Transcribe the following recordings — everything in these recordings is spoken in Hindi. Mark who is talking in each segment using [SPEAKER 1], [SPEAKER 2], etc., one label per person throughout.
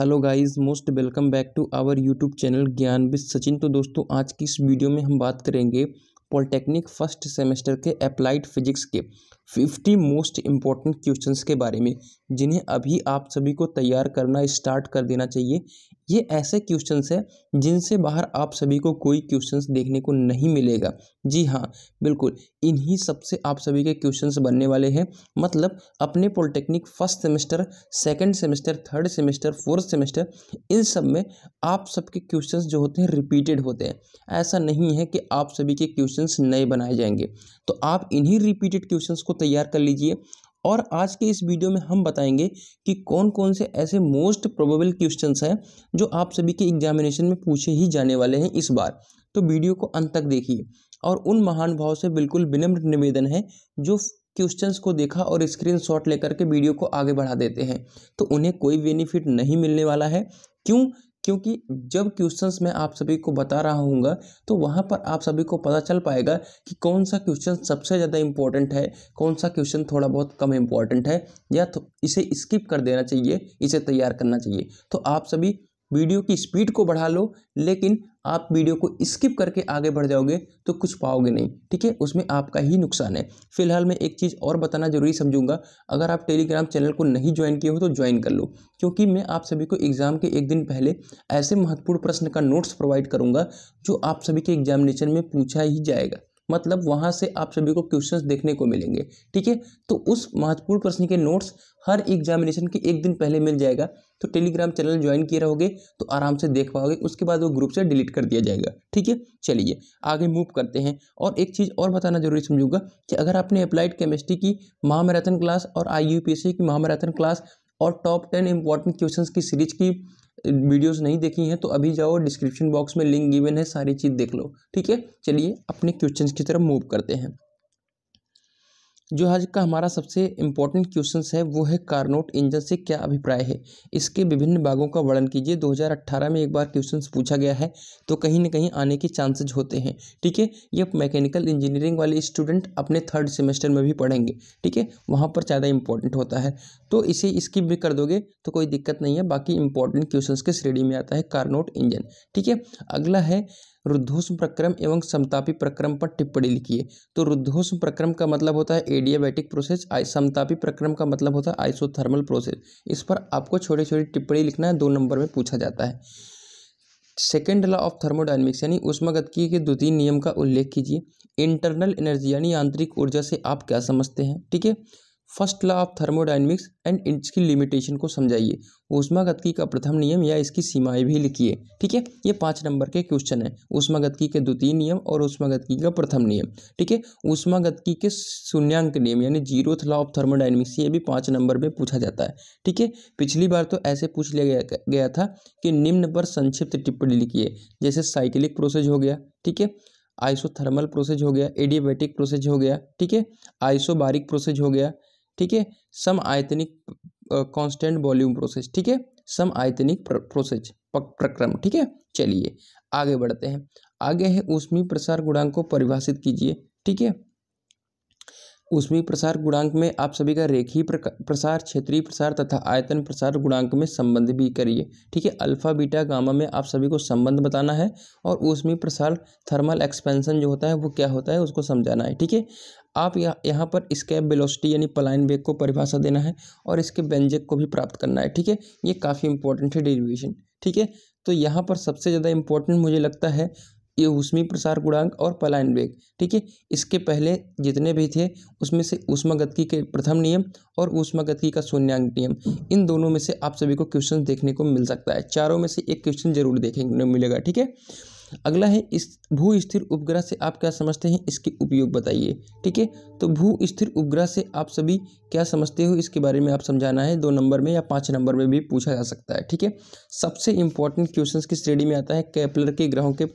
[SPEAKER 1] hello guys most welcome back to our YouTube channel Gyan with Sachin तो दोस्तों आज की इस वीडियो में हम बात करेंगे पॉलिटेक्निक फर्स्ट सेमेस्टर के अप्लाइड फिजिक्स के 50 मोस्ट इम्पॉर्टेंट क्वेश्चंस के बारे में जिन्हें अभी आप सभी को तैयार करना स्टार्ट कर देना चाहिए ये ऐसे क्वेश्चंस हैं जिनसे बाहर आप सभी को कोई क्वेश्चंस देखने को नहीं मिलेगा जी हाँ बिल्कुल इन्हीं सबसे आप सभी के क्वेश्चंस बनने वाले हैं मतलब अपने polytechnic first semester second semester third semester fourth semester इन सब में आप सबके क्वेश्चन जो होते हैं रिपीटेड होते हैं ऐसा नहीं है कि आप सभी के क्वेश्चन नए बनाए जाएंगे तो आप इन्हीं रिपीटेड क्वेश्चन को तैयार कर लीजिए और आज के इस वीडियो में हम बताएंगे कि कौन कौन से ऐसे मोस्ट प्रोबेबल क्वेश्चंस हैं जो आप सभी के एग्जामिनेशन में पूछे ही जाने वाले हैं इस बार तो वीडियो को अंत तक देखिए और उन महान भाव से बिल्कुल विनम्र निवेदन है जो क्वेश्चंस को देखा और स्क्रीनशॉट लेकर के वीडियो को आगे बढ़ा देते हैं तो उन्हें कोई बेनिफिट नहीं मिलने वाला है क्यों क्योंकि जब क्वेश्चंस मैं आप सभी को बता रहा हूँगा तो वहाँ पर आप सभी को पता चल पाएगा कि कौन सा क्वेश्चन सबसे ज़्यादा इम्पॉर्टेंट है कौन सा क्वेश्चन थोड़ा बहुत कम इम्पॉर्टेंट है या तो इसे स्किप कर देना चाहिए इसे तैयार करना चाहिए तो आप सभी वीडियो की स्पीड को बढ़ा लो लेकिन आप वीडियो को स्किप करके आगे बढ़ जाओगे तो कुछ पाओगे नहीं ठीक है उसमें आपका ही नुकसान है फिलहाल मैं एक चीज़ और बताना ज़रूरी समझूंगा अगर आप टेलीग्राम चैनल को नहीं ज्वाइन किए हो तो ज्वाइन कर लो क्योंकि मैं आप सभी को एग्ज़ाम के एक दिन पहले ऐसे महत्वपूर्ण प्रश्न का नोट्स प्रोवाइड करूँगा जो आप सभी के एग्जामिनेशन में पूछा ही जाएगा मतलब वहाँ से आप सभी को क्वेश्चंस देखने को मिलेंगे ठीक है तो उस महत्वपूर्ण प्रश्न के नोट्स हर एग्जामिनेशन के एक दिन पहले मिल जाएगा तो टेलीग्राम चैनल ज्वाइन किए रहोगे तो आराम से देख पाओगे उसके बाद वो ग्रुप से डिलीट कर दिया जाएगा ठीक है चलिए आगे मूव करते हैं और एक चीज़ और बताना जरूरी समझूंगा कि अगर आपने अप्लाइड केमिस्ट्री की महामैराथन क्लास और आई की महामैराथन क्लास और टॉप टेन इंपॉर्टेंट क्वेश्चन की सीरीज की वीडियोस नहीं देखी हैं तो अभी जाओ डिस्क्रिप्शन बॉक्स में लिंक गिवन है सारी चीज़ देख लो ठीक है चलिए अपने क्वेश्चन की तरफ मूव करते हैं जो आज का हमारा सबसे इम्पोर्टेंट क्वेश्चन है वो है कार्नोट इंजन से क्या अभिप्राय है इसके विभिन्न भागों का वर्णन कीजिए 2018 में एक बार क्वेश्चन पूछा गया है तो कहीं ना कहीं आने के चांसेज होते हैं ठीक है ये मैकेनिकल इंजीनियरिंग वाले स्टूडेंट अपने थर्ड सेमेस्टर में भी पढ़ेंगे ठीक है वहाँ पर ज़्यादा इंपॉर्टेंट होता है तो इसे स्किप भी कर दोगे तो कोई दिक्कत नहीं है बाकी इंपॉर्टेंट क्वेश्चन के श्रेणी में आता है कार्नोट इंजन ठीक है अगला है रुद्धोष्म प्रक्रम एवं समतापी प्रक्रम पर टिप्पणी लिखिए तो रुद्धोष्म प्रक्रम का मतलब होता है एडियाबैटिक प्रोसेस समतापी प्रक्रम का मतलब होता है आइसोथर्मल प्रोसेस इस पर आपको छोटी छोटी टिप्पणी लिखना है दो नंबर में पूछा जाता है सेकेंड लॉ ऑफ थर्मोडाइनमिक्स यानी उष्मागतकीय के द्वितीय नियम का उल्लेख कीजिए इंटरनल एनर्जी यानी आंतरिक ऊर्जा से आप क्या समझते हैं ठीक है first law of thermodynamics and इसकी लिमिटेशन को समझाइए ऊष्मागतकी का प्रथम नियम या इसकी सीमाएं भी लिखिए ठीक है ये पाँच नंबर के क्वेश्चन है ऊष्मागतकी के द्वितीय नियम और ऊष्मागतकी का प्रथम नियम ठीक है ऊष्मागतकी के शून्यांक नियम यानी जीरो लॉ ऑफ थर्मोडाइनमिक्स ये भी पाँच नंबर में पूछा जाता है ठीक है पिछली बार तो ऐसे पूछ लिया गया, गया था कि निम्न पर संक्षिप्त टिप्पणी लिखिए जैसे साइकिलिक प्रोसेस हो गया ठीक है आइसोथर्मल प्रोसेस हो गया एडियाबेटिक प्रोसेस हो गया ठीक है आइसोबारिक प्रोसेस हो गया ठीक है सम आयतनिक कांस्टेंट वॉल्यूम प्रोसेस ठीक है सम आयतनिक प्रोसेस प्रक्रम ठीक है चलिए आगे बढ़ते हैं आगे है ऊष्मीय प्रसार गुणांक को परिभाषित कीजिए ठीक है उसमें प्रसार गुणांक में आप सभी का रेखीय प्रसार क्षेत्रीय प्रसार तथा आयतन प्रसार गुणांक में संबंध भी करिए ठीक है अल्फा बीटा गामा में आप सभी को संबंध बताना है और उसमें प्रसार थर्मल एक्सपेंशन जो होता है वो क्या होता है उसको समझाना है ठीक है आप यह यहाँ पर स्कैप वेलोसिटी यानी पलायन वेग को परिभाषा देना है और इसके व्यंजक को भी प्राप्त करना है ठीक है ये काफ़ी इंपॉर्टेंट है डेरिवेशन ठीक है तो यहाँ पर सबसे ज़्यादा इम्पोर्टेंट मुझे लगता है ये ऊष्मीय प्रसार गुणांक और पलायन वेग ठीक है इसके पहले जितने भी थे उसमें से ऊष्मागतिकी के प्रथम नियम और ऊष्मागतिकी का शून्यांक नियम इन दोनों में से आप सभी को क्वेश्चन देखने को मिल सकता है चारों में से एक क्वेश्चन जरूर देखने मिलेगा ठीक है अगला है इस भू स्थिर उपग्रह से आप क्या समझते हैं इसके उपयोग बताइए ठीक है तो भू स्थिर उपग्रह से आप सभी क्या समझते हो इसके बारे में आप समझाना है दो नंबर में या पाँच नंबर में भी पूछा जा सकता है ठीक है सबसे इंपॉर्टेंट क्वेश्चंस की श्रेणी में आता है कैपलर के ग्रहों के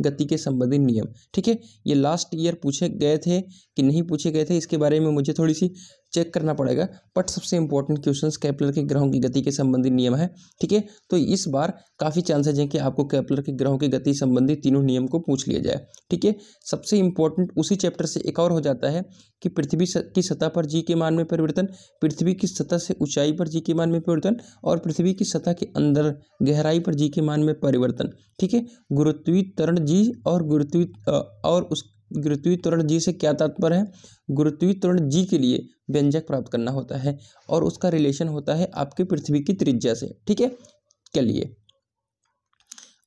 [SPEAKER 1] गति के संबंधित नियम ठीक है ये लास्ट ईयर पूछे गए थे कि नहीं पूछे गए थे इसके बारे में मुझे थोड़ी सी चेक करना पड़ेगा बट सबसे इंपॉर्टेंट क्वेश्चन कैपलर के ग्रहों की गति के संबंधी नियम है ठीक है तो इस बार काफ़ी चांसेज हैं कि आपको कैपलर के ग्रहों की गति संबंधी तीनों नियम को पूछ लिया जाए ठीक है सबसे इंपॉर्टेंट उसी चैप्टर से एक और हो जाता है कि पृथ्वी की सतह पर जी के मान में परिवर्तन पृथ्वी की सतह से ऊंचाई पर जी के मान में परिवर्तन और पृथ्वी की सतह के अंदर गहराई पर जी के मान में परिवर्तन ठीक है गुरुत्वीय तरण जी और गुरुत्वीय और उस गुरुत्वी त्वरण जी से क्या तात्पर्य है गुरुत्वी त्वरण जी के लिए व्यंजक प्राप्त करना होता है और उसका रिलेशन होता है आपके पृथ्वी की त्रिज्या से ठीक है चलिए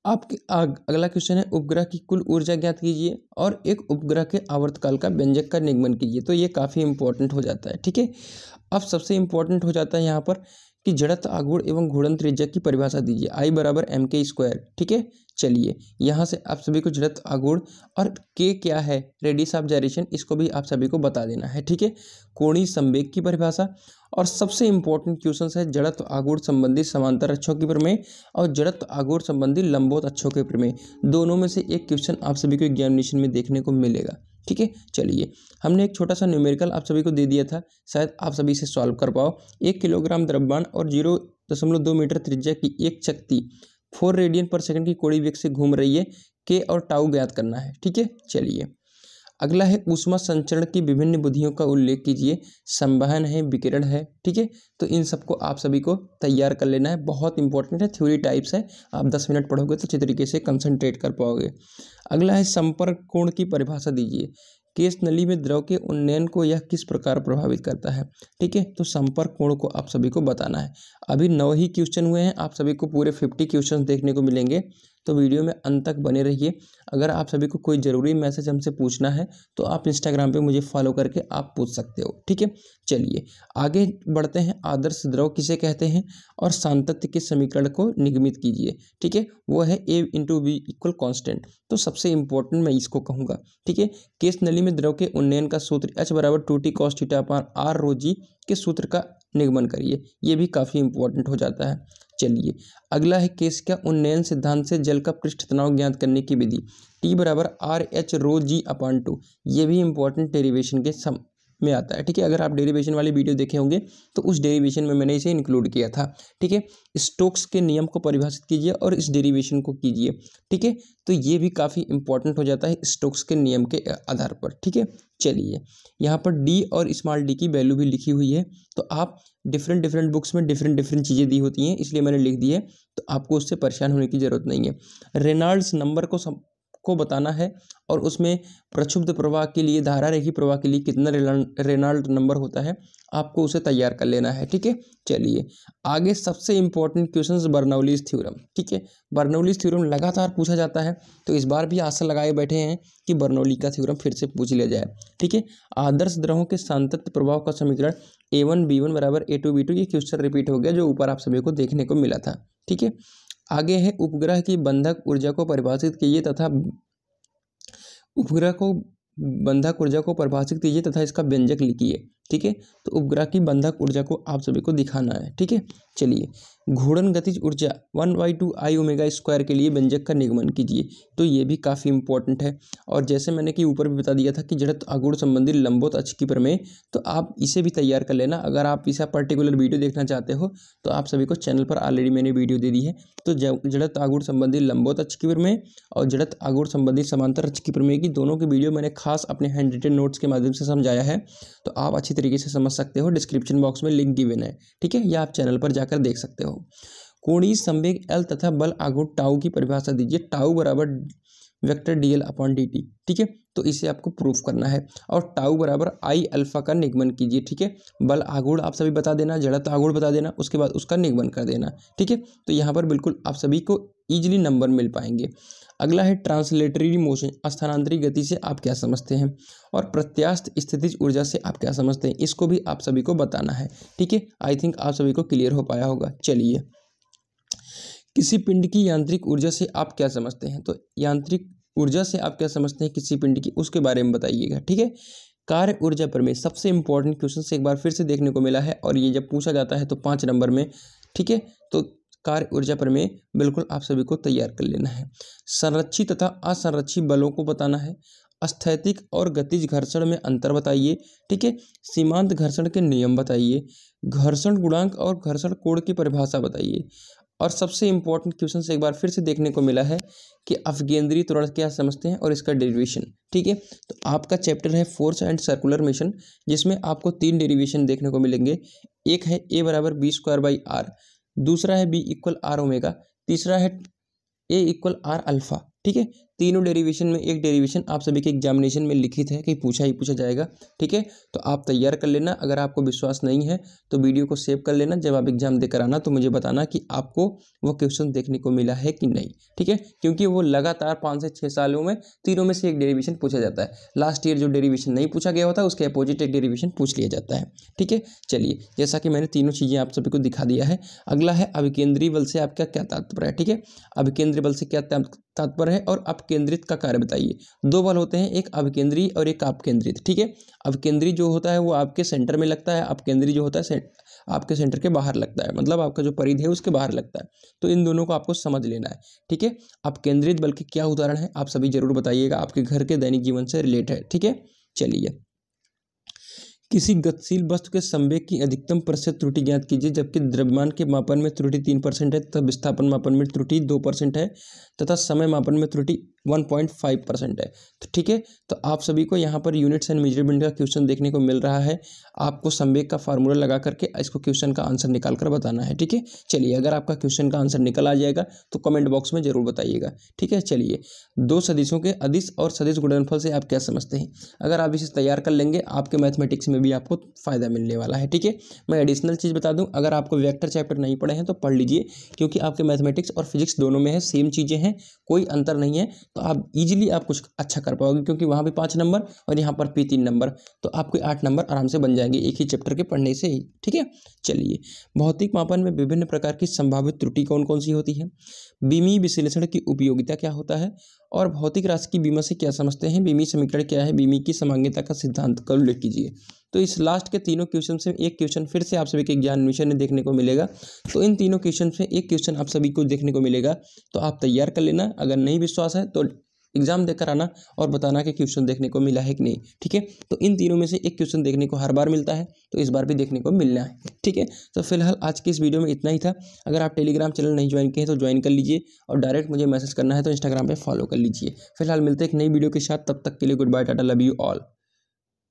[SPEAKER 1] आपके आग, अगला क्वेश्चन है उपग्रह की कुल ऊर्जा ज्ञात कीजिए और एक उपग्रह के आवर्तकाल का व्यंजक का निगमन कीजिए तो ये काफ़ी इंपॉर्टेंट हो जाता है ठीक है अब सबसे इम्पोर्टेंट हो जाता है यहाँ पर कि जड़त आगुड़ एवं घूर्णन त्रिज्या की परिभाषा दीजिए आई बराबर एम के स्क्वायर ठीक है चलिए यहाँ से आप सभी को जड़त आगुड़ और के क्या है रेडियस ऑफ जायरेशन इसको भी आप सभी को बता देना है ठीक है कोणी संवेग की परिभाषा और सबसे इंपॉर्टेंट क्वेश्चन है जड़त आगुड़ संबंधी समांतर अच्छों के प्रमेय और जड़त आगुड़ संबंधी लंबोत अच्छों के प्रमेय दोनों में से एक क्वेश्चन आप सभी को एग्जामिनेशन में देखने को मिलेगा ठीक है चलिए हमने एक छोटा सा न्यूमेरिकल आप सभी को दे दिया था शायद आप सभी इसे सॉल्व कर पाओ एक किलोग्राम द्रव्यमान और जीरो दशमलव दो मीटर त्रिज्या की एक शक्ति फोर रेडियन पर सेकंड की कोड़ी वेग से घूम रही है के और टाउ ज्ञात करना है ठीक है चलिए अगला है ऊष्मा संचरण की विभिन्न विधियों का उल्लेख कीजिए संवहन है विकिरण है ठीक है तो इन सबको आप सभी को तैयार कर लेना है बहुत इंपॉर्टेंट है थ्योरी टाइप्स है आप दस मिनट पढ़ोगे तो अच्छे तरीके से कंसनट्रेट कर पाओगे अगला है संपर्क कोण की परिभाषा दीजिए केस नली में द्रव के उन्नयन को यह किस प्रकार प्रभावित करता है ठीक है तो संपर्क कोण को आप सभी को बताना है अभी नौ ही क्वेश्चन हुए हैं आप सभी को पूरे फिफ्टी क्वेश्चन देखने को मिलेंगे तो वीडियो में अंत तक बने रहिए अगर आप सभी को कोई ज़रूरी मैसेज हमसे पूछना है तो आप इंस्टाग्राम पर मुझे फॉलो करके आप पूछ सकते हो ठीक है चलिए आगे बढ़ते हैं आदर्श द्रव किसे कहते हैं और सांतत्य के समीकरण को निगमित कीजिए ठीक है वो है A into B equal constant तो सबसे इंपॉर्टेंट मैं इसको कहूँगा ठीक है केस नली में द्रव के उन्नयन का सूत्र एच बराबर टू टी कॉस्टिटापान आर रोजी के सूत्र का निगमन करिए ये भी काफ़ी इंपॉर्टेंट हो जाता है चलिए अगला है केस का उन्नयन सिद्धांत से जल का पृष्ठ तनाव ज्ञात करने की विधि टी बराबर R H rho g upon two ये भी इंपॉर्टेंट डेरिवेशन के सम में आता है ठीक है अगर आप डेरिवेशन वाली वीडियो देखे होंगे तो उस डेरिवेशन में मैंने इसे इंक्लूड किया था ठीक है स्टोक्स के नियम को परिभाषित कीजिए और इस डेरिवेशन को कीजिए ठीक है तो ये भी काफ़ी इंपॉर्टेंट हो जाता है स्टोक्स के नियम के आधार पर ठीक है चलिए यहाँ पर डी और स्मॉल डी की वैल्यू भी लिखी हुई है तो आप डिफरेंट डिफरेंट बुक्स में डिफरेंट डिफरेंट चीज़ें दी होती हैं इसलिए मैंने लिख दी है तो आपको उससे परेशान होने की ज़रूरत नहीं है रेनाल्ड्स नंबर को को बताना है और उसमें प्रक्षुब्ध प्रवाह के लिए धारा रेखी प्रवाह के लिए कितना रेनाल्ड नंबर होता है आपको उसे तैयार कर लेना है ठीक है चलिए आगे सबसे इंपॉर्टेंट क्वेश्चन बर्नौलीज थ्योरम ठीक है बर्नौलीज थ्योरम लगातार पूछा जाता है तो इस बार भी आशा लगाए बैठे हैं कि बर्नौली का थ्योरम फिर से पूछ लिया जाए ठीक है आदर्श द्रहों के सांतत्य प्रभाव का समीकरण ए वन बी वन बराबर ए टू बी टू ये क्वेश्चन रिपीट हो गया जो ऊपर आप सभी को देखने को मिला था ठीक है आगे है उपग्रह की बंधक ऊर्जा को परिभाषित कीजिए तथा उपग्रह को बंधक ऊर्जा को परिभाषित कीजिए तथा इसका व्यंजक लिखिए ठीक है तो उपग्रह की बंधक ऊर्जा को आप सभी को दिखाना है ठीक है चलिए घूर्णन गतिज ऊर्जा one by two I omega square के लिए व्यंजक का निगमन कीजिए तो ये भी काफ़ी इंपॉर्टेंट है और जैसे मैंने कि ऊपर भी बता दिया था कि जड़त अगुण संबंधी लंबोत अच्छी प्रमेय तो आप इसे भी तैयार कर लेना अगर आप इसे पर्टिकुलर वीडियो देखना चाहते हो तो आप सभी को चैनल पर ऑलरेडी मैंने वीडियो दे दी है तो जड़त आगुड़ संबंधी लंबोत अच्छी प्रमेय और जड़त आगुड़ संबंधी समांतर अच्छी प्रमेय की दोनों की वीडियो मैंने खास अपने हैंड रिटेड नोट्स के माध्यम से समझाया है तो आप अच्छी तरीके से समझ सकते हो डिस्क्रिप्शन बॉक्स में लिंक गिवेन है ठीक है या आप चैनल पर जाकर देख सकते हो कोणीय संवेग एल तथा बल आघूर्ण टाऊ की परिभाषा दीजिए टाऊ बराबर vector D L upon D T ठीक है तो इसे आपको प्रूफ करना है और टाउ बराबर आई अल्फा का निगमन कीजिए ठीक है बल आगुड़ आप सभी बता देना जड़त आगुड़ बता देना उसके बाद उसका निगमन कर देना ठीक है तो यहाँ पर बिल्कुल आप सभी को ईजिली नंबर मिल पाएंगे अगला है ट्रांसलेटरी मोशन स्थानांतरी गति से आप क्या समझते हैं और प्रत्यास्थ स्थितिज ऊर्जा से आप क्या समझते हैं इसको भी आप सभी को बताना है ठीक है आई थिंक आप सभी को क्लियर हो पाया होगा चलिए किसी पिंड की यांत्रिक ऊर्जा से आप क्या समझते हैं तो यांत्रिक ऊर्जा से आप क्या समझते हैं किसी पिंड की उसके बारे में बताइएगा ठीक है कार्य ऊर्जा पर में सबसे इंपॉर्टेंट क्वेश्चन से एक बार फिर से देखने को मिला है और ये जब पूछा जाता है तो पाँच नंबर में ठीक है तो कार्य ऊर्जा पर में बिल्कुल आप सभी को तैयार कर लेना है संरक्षित तथा असंरक्षित बलों को बताना है अस्थैतिक और गतिज घर्षण में अंतर बताइए ठीक है सीमांत घर्षण के नियम बताइए घर्षण गुणांक और घर्षण कोण की परिभाषा बताइए और सबसे इम्पोर्टेंट क्वेश्चन एक बार फिर से देखने को मिला है कि अफगेंद्री त्वरण क्या समझते हैं और इसका डेरिवेशन ठीक है तो आपका चैप्टर है फोर्स एंड सर्कुलर मिशन जिसमें आपको तीन डेरिवेशन देखने को मिलेंगे एक है ए बराबर बी स्क्वायर बाई आर दूसरा है बी इक्वल आर ओमेगा तीसरा है ए इक्वल आर अल्फ़ा ठीक है तीनों डेरिवेशन में एक डेरिवेशन आप सभी के एग्जामिनेशन में लिखित है कि पूछा ही पूछा जाएगा ठीक है तो आप तैयार कर लेना अगर आपको विश्वास नहीं है तो वीडियो को सेव कर लेना जब आप एग्जाम देकर आना तो मुझे बताना कि आपको वो क्वेश्चन देखने को मिला है कि नहीं ठीक है क्योंकि वो लगातार पाँच से छः सालों में तीनों में से एक डेरीवेशन पूछा जाता है लास्ट ईयर जो डेरीवेशन नहीं पूछा गया होता उसके अपोजिट एक डेरीवेशन पूछ लिया जाता है ठीक है चलिए जैसा कि मैंने तीनों चीज़ें आप सभी को दिखा दिया है अगला है अभिकेंद्रीय बल से आपका क्या तात्पर्य है ठीक है अभिकेंद्रीय बल से क्या तात्पर्य है और अपकेंद्रित का कार्य बताइए दो बल होते हैं एक केंद्रीय और एक अपकेंद्रित ठीक है अपकेंद्रीय जो होता है वो आपके सेंटर में लगता है अपकेंद्रीय जो होता है से, आपके सेंटर के बाहर लगता है मतलब आपका जो परिधि है उसके बाहर लगता है तो इन दोनों को आपको समझ लेना है ठीक है अपकेंद्रित केंद्रित बल्कि क्या उदाहरण है आप सभी जरूर बताइएगा आपके घर के दैनिक जीवन से रिलेटेड है ठीक है चलिए किसी गतिशील वस्तु के संवेग की अधिकतम प्रतिशत त्रुटि ज्ञात कीजिए जबकि द्रव्यमान के मापन में त्रुटि तीन परसेंट है तथा विस्थापन मापन में त्रुटि दो परसेंट है तथा समय मापन में त्रुटि वन पॉइंट फाइव परसेंट है तो ठीक है तो आप सभी को यहाँ पर यूनिट्स एंड मेजरमेंट का क्वेश्चन देखने को मिल रहा है आपको संवेक का फार्मूला लगा करके इसको क्वेश्चन का आंसर निकाल कर बताना है ठीक है चलिए अगर आपका क्वेश्चन का आंसर निकल आ जाएगा तो कमेंट बॉक्स में जरूर बताइएगा ठीक है चलिए दो सदिशों के अधिस और सदिश गुणनफल से आप क्या समझते हैं अगर आप इसे तैयार कर लेंगे आपके मैथमेटिक्स में भी आपको फ़ायदा मिलने वाला है ठीक है मैं एडिशनल चीज़ बता दूँ अगर आपको वैक्टर चैप्टर नहीं पढ़े हैं तो पढ़ लीजिए क्योंकि आपके मैथमेटिक्स और फिजिक्स दोनों में है सेम चीज़ें हैं कोई अंतर नहीं है तो आप इजीली आप कुछ अच्छा कर पाओगे क्योंकि वहाँ भी पाँच नंबर और यहाँ पर भी तीन नंबर तो आपके आठ नंबर आराम से बन जाएंगे एक ही चैप्टर के पढ़ने से ही ठीक है चलिए भौतिक मापन में विभिन्न प्रकार की संभावित त्रुटि कौन कौन सी होती है बीमी विश्लेषण की उपयोगिता क्या होता है और भौतिक राशि की बीमा से क्या समझते हैं बीमी समीकरण क्या है बीमी की समांगता का सिद्धांत का उल्लेख कीजिए तो इस लास्ट के तीनों क्वेश्चन से एक क्वेश्चन फिर से आप सभी के ज्ञान मिशन में देखने को मिलेगा तो इन तीनों क्वेश्चन में एक क्वेश्चन आप सभी को देखने को मिलेगा तो आप तैयार कर लेना अगर नहीं विश्वास है तो एग्जाम देकर आना और बताना कि क्वेश्चन देखने को मिला है कि नहीं ठीक है तो इन तीनों में से एक क्वेश्चन देखने को हर बार मिलता है तो इस बार भी देखने को मिलना है ठीक है तो फिलहाल आज की इस वीडियो में इतना ही था अगर आप टेलीग्राम चैनल नहीं ज्वाइन किए हैं तो ज्वाइन कर लीजिए और डायरेक्ट मुझे मैसेज करना है तो इंस्टाग्राम पर फॉलो कर लीजिए फिलहाल मिलते एक नई वीडियो के साथ तब तक के लिए goodbye tata love you all